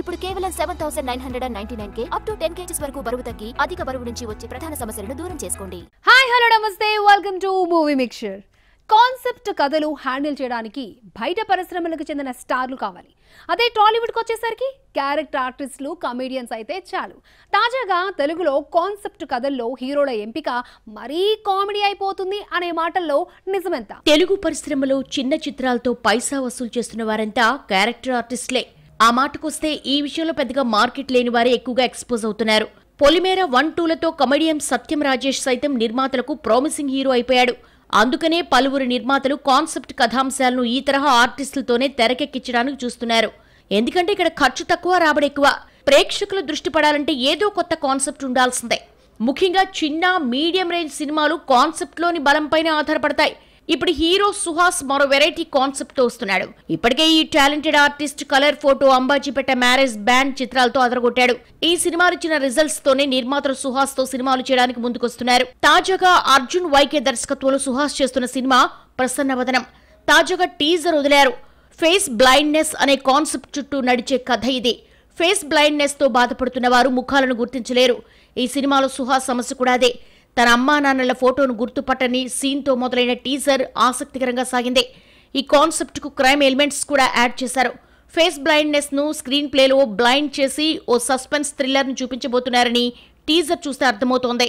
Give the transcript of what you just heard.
ఇప్పుడు కేవలం seven thousand nine hundred and ninety nine కే అప్ టు టెన్ కేజీస్ వరకు బరువు తగ్గి అధిక బరువు నుంచి వచ్చే ప్రధాన సమస్యలను దూరం చేసుకోండి hi hello namaste welcome to Movie Mixture concept కథలు హ్యాండిల్ చేయడానికి బయట పరిశ్రమలకు చెందిన స్టార్లు కావాలి అదే టాలీవుడ్కి వచ్చేసరికి క్యారెక్టర్ ఆర్టిస్టులు కమేడియన్స్ అయితే చాలు తాజాగా తెలుగులో కాన్సెప్ట్ కథల్లో హీరోల ఎంపిక మరీ కామెడీ అయిపోతుంది అనే మాటల్లో నిజమెంత తెలుగు పరిశ్రమలో చిన్న చిత్రాలతో పైసా వసూలు చేస్తున్న వారంతా క్యారెక్టర్ ఆర్టిస్టులే ఆ మాటకొస్తే ఈ విషయంలో పెద్దగా మార్కెట్ లేని వారే ఎక్కువగా ఎక్స్పోజ్ అవుతున్నారు పొలిమేర వన్ టూలతో కమెడియం సత్యం రాజేష్ సైతం నిర్మాతలకు ప్రామిసింగ్ హీరో అయిపోయాడు అందుకనే పలువురు నిర్మాతలు కాన్సెప్ట్ కథాంశాలను ఈ తరహా ఆర్టిస్టులతోనే తెరకెక్కించడానికి చూస్తున్నారు ఎందుకంటే ఇక్కడ ఖర్చు తక్కువ రాబడి ఎక్కువ ప్రేక్షకుల దృష్టి పడాలంటే ఏదో కొత్త కాన్సెప్ట్ ఉండాల్సిందే ముఖ్యంగా చిన్న మీడియం రేంజ్ సినిమాలు కాన్సెప్ట్లోని బలంపైనే ఆధారపడతాయి ఇప్పుడు హీరో సుహాస్ మరో వెరైటీ కాన్సెప్ట్ తో వస్తున్నాడు ఇప్పటికే ఈ talented artist Colour Photo Ambajipeta marriage band చిత్రాలతో అదరగొట్టాడు ఈ ఇచ్చిన రిజల్ట్స్ తోనే నిర్మాతలు సుహాస్ తో సినిమాలు చేయడానికి ముందుకొస్తున్నారు తాజాగా అర్జున్ వైకే దర్శకత్వంలో సుహాస్ చేస్తున్న సినిమా ప్రసన్నవదనం తాజాగా టీజర్ వదిలారు ఫేస్ బ్లైండ్నెస్ అనే కాన్సెప్ట్ చుట్టూ నడిచే కథ ఇది ఫేస్ బ్లైండ్నెస్ తో బాధపడుతున్న వారు ముఖాలను గుర్తించలేరు ఈ సినిమాలో సుహాస్ సమస్య కూడా అదే తన అమ్మా నాన్నల ఫోటోను గుర్తుపట్టని సీన్తో మొదలైన టీజర్ ఆసక్తికరంగా సాగింది ఈ కాన్సెప్ట్కు క్రైమ్ ఎలిమెంట్స్ కూడా యాడ్ చేశారు ఫేస్ బ్లైండ్నెస్ను స్క్రీన్ ప్లేలో బ్లైండ్ చేసి ఓ సస్పెన్స్ థ్రిల్లర్ను చూపించబోతున్నారని టీజర్ చూస్తే అర్థమవుతోంది